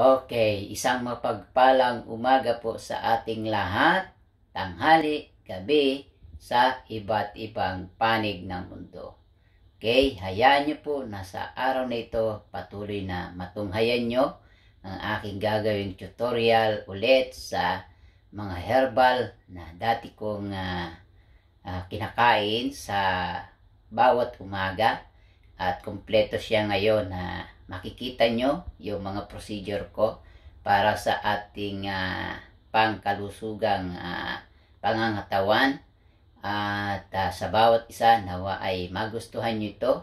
Okay, isang mapagpalang umaga po sa ating lahat, tanghali, gabi, sa iba't ibang panig ng mundo. Okay, hayaan nyo po na sa araw na ito patuloy na matunghayan nyo ang aking gagawing tutorial ulit sa mga herbal na dati kong uh, uh, kinakain sa bawat umaga at kumpleto siya ngayon na makikita nyo yung mga procedure ko para sa ating uh, pangkalusugang uh, pangangatawan at uh, sa bawat isa nawa ay magustuhan nyo ito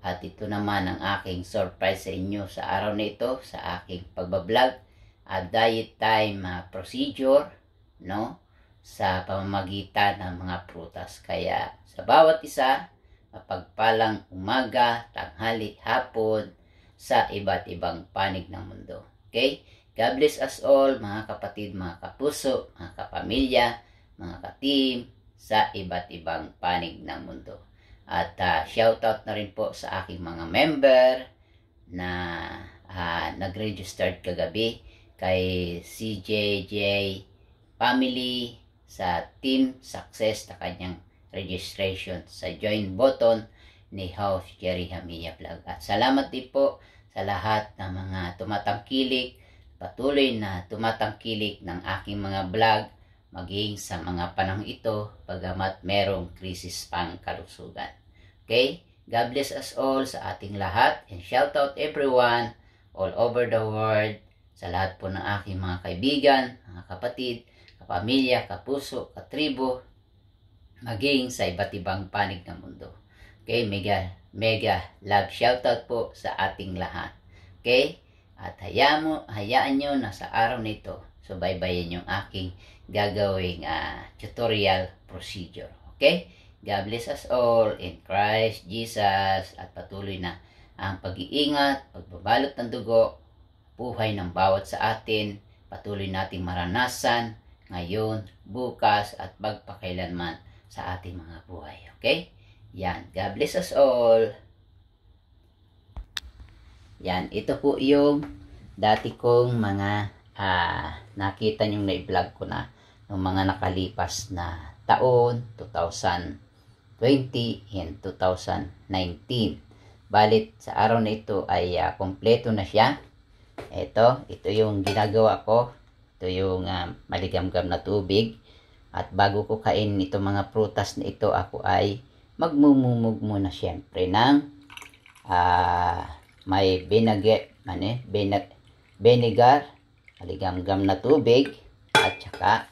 at ito naman ang aking surprise sa inyo sa araw na ito sa aking pagbablog at uh, diet time uh, procedure no sa pamamagitan ng mga prutas kaya sa bawat isa mapagpalang umaga, tanghali, hapon sa iba't ibang panig ng mundo. Okay? God bless us all, mga kapatid, mga kapuso, mga kapamilya, mga ka-team sa iba't ibang panig ng mundo. At uh, shoutout na rin po sa aking mga member na uh, nag-registered kagabi kay CJJ Family sa Team Success na kanyang registration sa join button ni House Jerry Hamia Vlog. At salamat din po sa lahat ng mga tumatangkilik, patuloy na tumatangkilik ng aking mga vlog maging sa mga panang ito pagamat merong krisis pang kalusugan. Okay? God bless us all sa ating lahat and shout out everyone all over the world sa lahat po ng aking mga kaibigan, mga kapatid, kapamilya, kapuso, katribo, maging sa iba't ibang panig ng mundo. Okay, mega, mega love shoutout po sa ating lahat. Okay? At hayaan, mo, hayaan nyo na sa araw nito, subaybayan so yung aking gagawing uh, tutorial procedure. Okay? God bless us all in Christ Jesus at patuloy na ang pag-iingat, pagbabalot ng dugo, buhay ng bawat sa atin, patuloy nating maranasan ngayon, bukas at man sa ating mga buhay. Okay? Yan. God bless us all. Yan. Ito po yung dati kong mga uh, nakita nyong na-vlog ko na ng mga nakalipas na taon 2020 and 2019. Balit sa araw na ito ay uh, kompleto na siya. Ito, ito yung ginagawa ko. Ito yung uh, maligamgam na tubig at bago ko kainin itong mga prutas na ito, ako ay magmumumog muna syempre ng uh, may binagay, ano, eh, binag, vinegar, aligamgam na tubig, at saka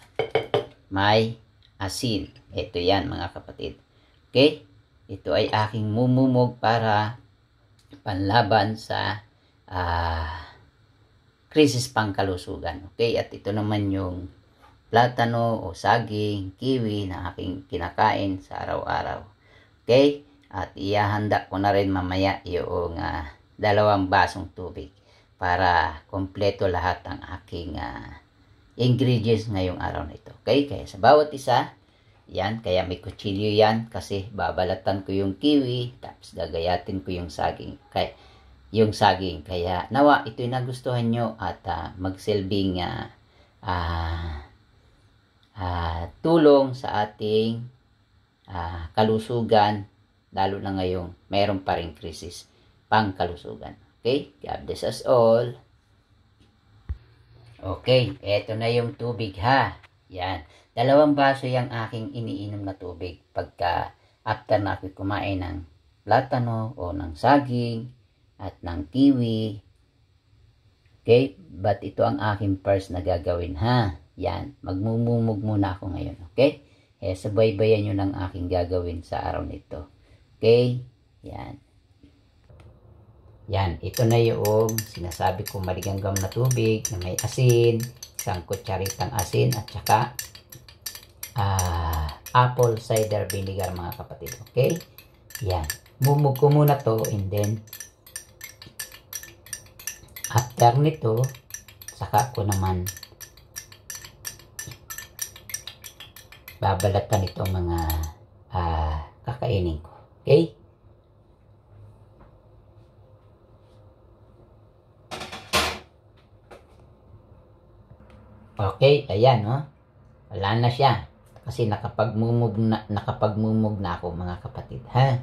may asin. Ito yan mga kapatid. Okay? Ito ay aking mumumog para panlaban sa uh, krisis pangkalusugan. Okay? At ito naman yung platano o saging, kiwi na aking kinakain sa araw-araw. Okay? At iahanda ko na rin mamaya yung uh, dalawang basong tubig para kompleto lahat ang aking uh, ingredients ngayong araw na ito. Okay? Kaya sa bawat isa, yan, kaya may kutsilyo yan kasi babalatan ko yung kiwi tapos gagayatin ko yung saging. Kaya, yung saging. Kaya nawa ito'y nagustuhan nyo at uh, magsilbing uh, uh, uh, tulong sa ating uh, kalusugan lalo na ngayong mayroon pa rin krisis pang kalusugan. Okay? God bless us all. Okay, eto na yung tubig ha. Yan. Dalawang baso yung aking iniinom na tubig pagka after na ako kumain ng platano o ng saging at ng kiwi. Okay? But ito ang aking first na gagawin ha. Yan, magmumumog muna ako ngayon, okay? Eh, sabay-bayan nyo ng aking gagawin sa araw nito. Okay? Yan. Yan, ito na yung sinasabi ko maliganggam na tubig na may asin, isang kutsaritang asin at saka uh, apple cider vinegar mga kapatid. Okay? Yan. Bumog ko muna to and then after nito saka ko naman babalatan itong mga uh, kakainin ko. Okay? Okay, ayan, no? Oh. Wala na siya. Kasi nakapag-move na, nakapagmumog na ako, mga kapatid, ha?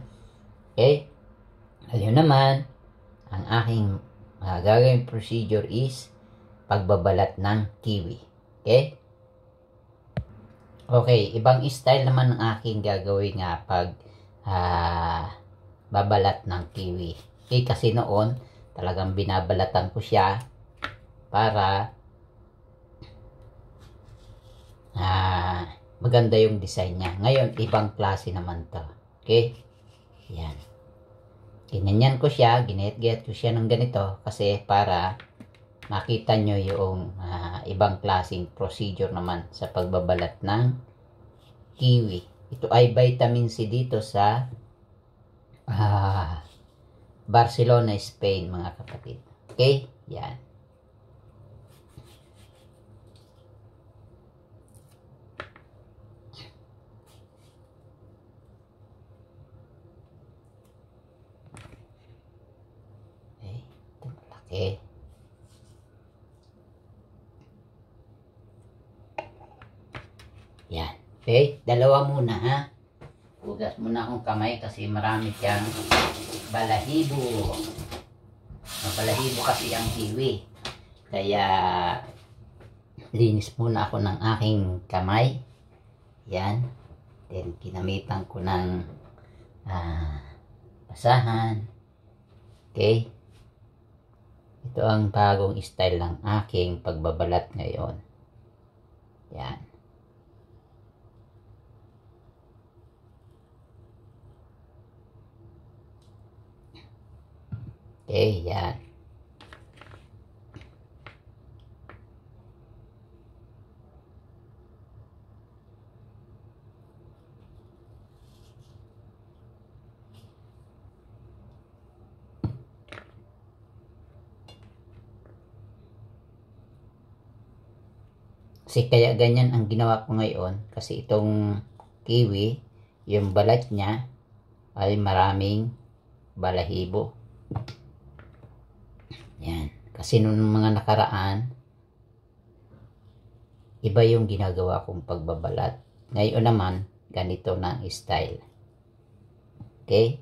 Okay? Ayun naman, ang aking uh, gagawin procedure is pagbabalat ng kiwi. Okay? Okay, ibang style naman ng aking gagawin nga pag uh, babalat ng kiwi. Okay, eh, kasi noon talagang binabalatan ko siya para uh, maganda yung design niya. Ngayon, ibang klase naman to. Okay? Yan. Ginanyan ko siya, ginayat-gayat ko siya ng ganito kasi para makita nyo yung uh, ibang klasing procedure naman sa pagbabalat ng kiwi. Ito ay vitamin C dito sa ah, Barcelona, Spain mga kapatid. Okay? Yan. Okay? Dalawa muna ha. Hugas muna akong kamay kasi marami siyang balahibo. Mabalahibo kasi ang kiwi. Kaya linis muna ako ng aking kamay. Yan. Then kinamitan ko ng ah, basahan. Okay? Ito ang bagong style ng aking pagbabalat ngayon. Yan. Okay, yan. Kasi kaya ganyan ang ginawa ko ngayon kasi itong kiwi, yung balat niya ay maraming balahibo. Yan. Kasi nung mga nakaraan, iba yung ginagawa kong pagbabalat. Ngayon naman, ganito na ang style. Okay?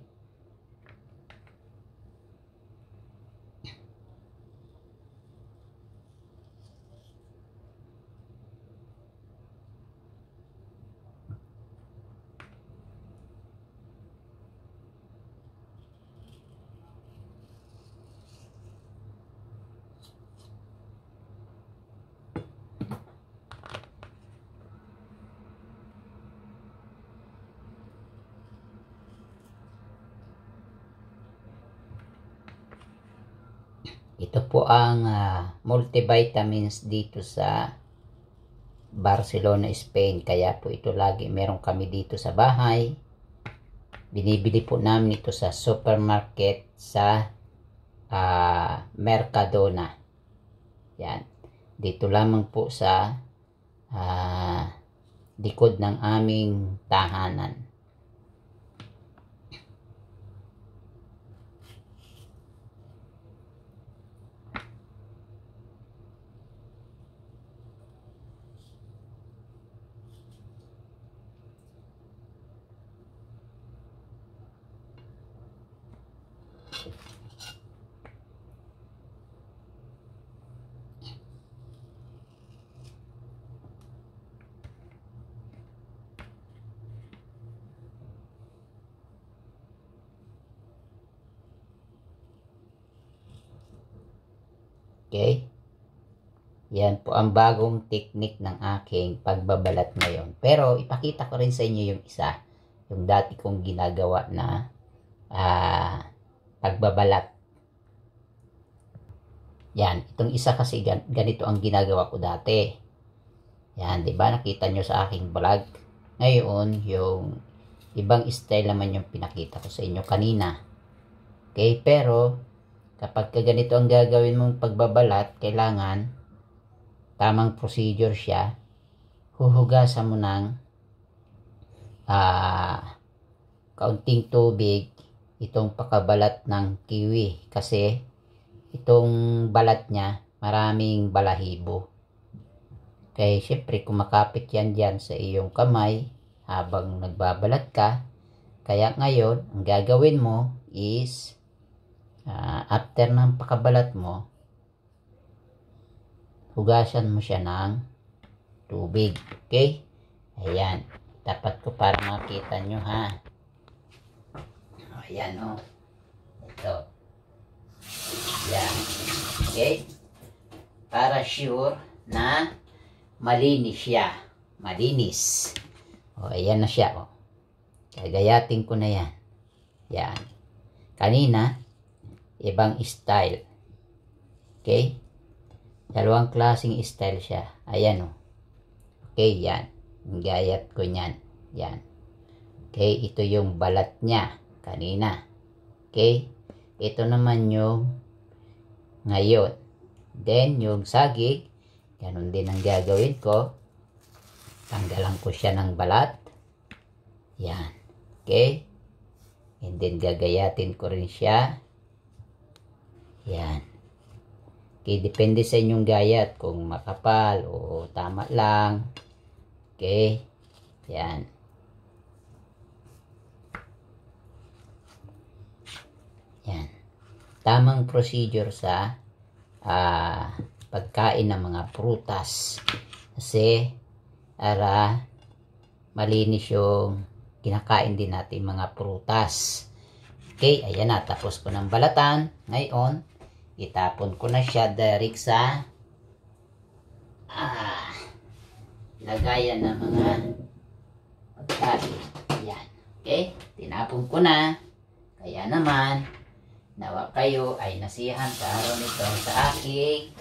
Ito po ang uh, multivitamins dito sa Barcelona, Spain. Kaya po ito lagi meron kami dito sa bahay. Binibili po namin ito sa supermarket sa uh, Mercadona. Yan. Dito lamang po sa uh, likod ng aming tahanan. Okay? Yan po ang bagong technique ng aking pagbabalat ngayon. Pero ipakita ko rin sa inyo yung isa, yung dati kong ginagawa na ah uh, pagbabalat. Yan, itong isa kasi ganito ang ginagawa ko dati. Yan, 'di ba? Nakita nyo sa aking vlog. Ngayon, yung ibang style naman yung pinakita ko sa inyo kanina. Okay, pero kapag ka ganito ang gagawin mong pagbabalat, kailangan tamang procedure siya. Huhugasan mo ng uh, kaunting tubig itong pakabalat ng kiwi kasi itong balat niya maraming balahibo. Kaya syempre kumakapit yan dyan sa iyong kamay habang nagbabalat ka. Kaya ngayon, ang gagawin mo is uh, after ng pakabalat mo, hugasan mo siya ng tubig. Okay? Ayan. Dapat ko para makita nyo ha. Ayan, o. Oh. Ito. Ayan. Okay? Para sure na malinis siya. Malinis. O, oh, ayan na siya, o. Oh. Kagayatin ko na yan. Yan. Kanina, ibang style. Okay? Dalawang klaseng style siya. Ayan, o. Oh. Okay, yan. Gayat ko niyan. Yan. Okay, ito yung balat niya kanina. Okay? Ito naman yung ngayon. Then, yung sagig, ganun din ang gagawin ko. Tanggalan ko siya ng balat. Yan. Okay? And then, gagayatin ko rin siya. Yan. Okay, depende sa inyong gayat kung makapal o tama lang. Okay? Yan. tamang procedure sa uh, pagkain ng mga prutas kasi ara malinis yung kinakain din natin mga prutas okay ayan na tapos ko ng balatan ngayon itapon ko na siya direct sa ah, lagayan ng mga pagkain yan okay tinapon ko na kaya naman Nawa kayo ay nasihan sa araw nito sa aking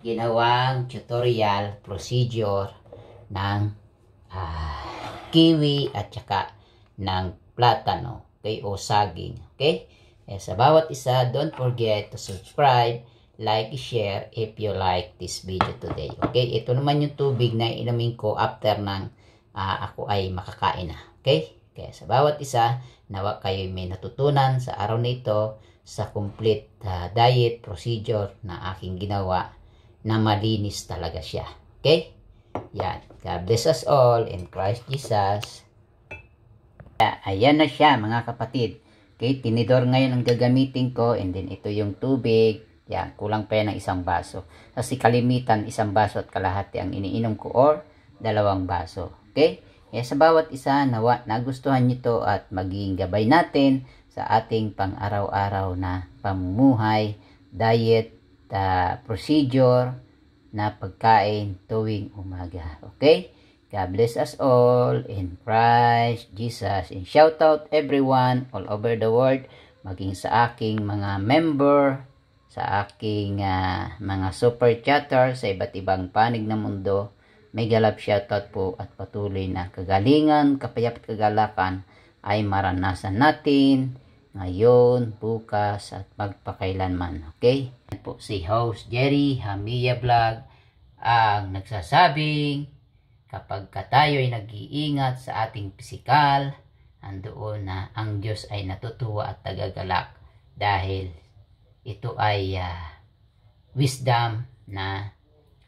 ginawang tutorial procedure ng uh, kiwi at saka ng platano okay, o saging. Okay? Eh, sa bawat isa, don't forget to subscribe, like, share if you like this video today. Okay? Ito naman yung tubig na inamin ko after ng uh, ako ay makakain na. Okay? Kaya sa bawat isa, nawa kayo may natutunan sa araw na ito sa complete uh, diet procedure na aking ginawa na malinis talaga siya. Okay? Yan. God bless us all in Christ Jesus. Ayan na siya mga kapatid. Okay, tinidor ngayon ang gagamitin ko and then ito yung tubig. Yan, kulang pa yan ng isang baso. Kasi kalimitan isang baso at kalahati ang iniinom ko or dalawang baso. Okay? Kaya sa bawat isa, nawa nagustuhan nyo to at magiging gabay natin sa ating pang-araw-araw na pamumuhay, diet, uh, procedure na pagkain tuwing umaga. Okay? God bless us all in Christ Jesus. And shout out everyone all over the world, maging sa aking mga member, sa aking uh, mga super chatter sa iba't ibang panig ng mundo. May galap shout out po at patuloy na kagalingan, kapayapat kagalakan ay maranasan natin ngayon, bukas, at magpakailanman. Okay? Yan po si host Jerry Hamia Vlog ang nagsasabing kapag tayo ay nag-iingat sa ating pisikal, andoon na ang Diyos ay natutuwa at tagagalak dahil ito ay uh, wisdom na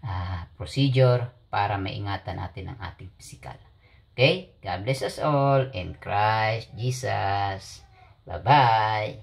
uh, procedure para maingatan natin ang ating pisikal. Okay? God bless us all in Christ Jesus. 拜拜。